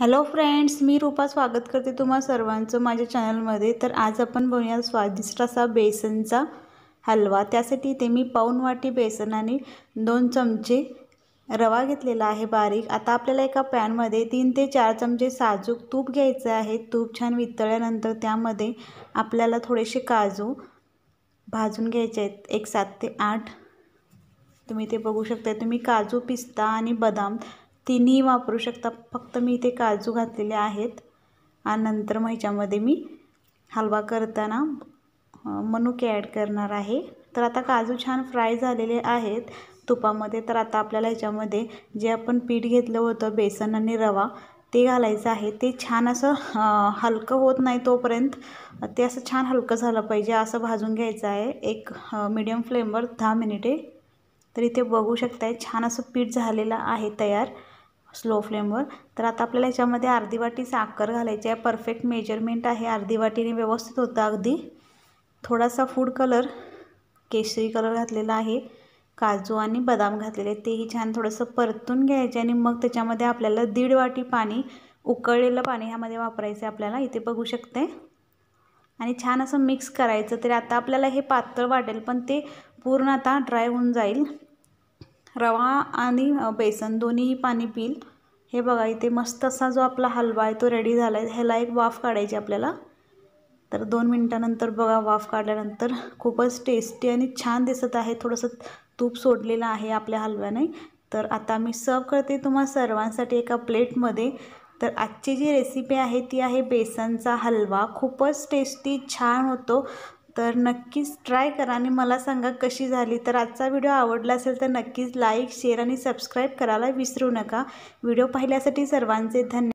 hello friends मी रूपा स्वागत करते तुम्हा सर्वांचं माझ्या चॅनलमध्ये तर आज आपण बनवूया स्वादिष्ट असा बेसनचा हलवा त्यासाठी इथे मी पाऊण वाटी बेसन आणि दोन चमचे रवा घेतलेला आहे बारीक आता आपल्याला एका पॅनमध्ये तीन ते चार चमचे साजूक तूप घ्यायचं आहे तूप छान वितळल्यानंतर त्यामध्ये आपल्याला थोडेसे काजू भाजून घ्यायचे आहेत एक सात ते आठ तुम्ही ते बघू शकता तुम्ही काजू पिस्ता आणि बदाम तिन्ही वापरू शकता फक्त मी इथे काजू घातलेले आहेत आणि नंतर मग ह्याच्यामध्ये मी हलवा करताना मनुके ॲड करणार आहे तर आता काजू छान फ्राय झालेले आहेत तुपामध्ये तर आता आपल्याला ह्याच्यामध्ये जे आपण पीठ घेतलं होतं बेसन आणि रवा ते घालायचं आहे ते छान असं हलकं होत नाही तोपर्यंत ते असं छान हलकं झालं पाहिजे असं भाजून घ्यायचं आहे एक मिडियम फ्लेमवर दहा मिनिटे तर इथे बघू शकताय छान असं पीठ झालेलं आहे तयार स्लो फ्लेमवर तर आता आपल्याला याच्यामध्ये अर्धी वाटी साखर घालायची आहे परफेक्ट मेजरमेंट आहे अर्धी वाटीने व्यवस्थित होतं अगदी थोडासा फूड कलर केशरी कलर घातलेला आहे काजू आणि बदाम घातलेले तेही छान थोडंसं परतून घ्यायचे आणि मग त्याच्यामध्ये आपल्याला दीड वाटी पाणी उकळलेलं पाणी ह्यामध्ये वापरायचं आहे आपल्याला इथे बघू शकते आणि छान असं मिक्स करायचं तरी आता आपल्याला हे पातळ वाटेल पण ते पूर्ण आता ड्राय होऊन जाईल रवा आणि बेसन दोन्हीही पाणी पील हे बघा इथे मस्त असा जो आपला हलवा आहे तो रेडी झाला आहे ह्याला एक वाफ काढायची आपल्याला तर दोन मिनटानंतर बघा वाफ काढल्यानंतर खूपच टेस्टी आणि छान दिसत आहे थोडंसं तूप सोडलेलं आहे आपल्या हलव्याने तर आता मी सर्व करते तुम्हा सर्वांसाठी एका प्लेटमध्ये तर आजची जी रेसिपी आहे ती आहे बेसनचा हलवा खूपच टेस्टी छान होतो तर नक्कीच ट्राय करा आणि मला सांगा कशी झाली तर आजचा व्हिडिओ आवडला असेल तर नक्कीच लाईक शेअर आणि सबस्क्राईब करायला विसरू नका व्हिडिओ पाहिल्यासाठी सर्वांचे धन्यवाद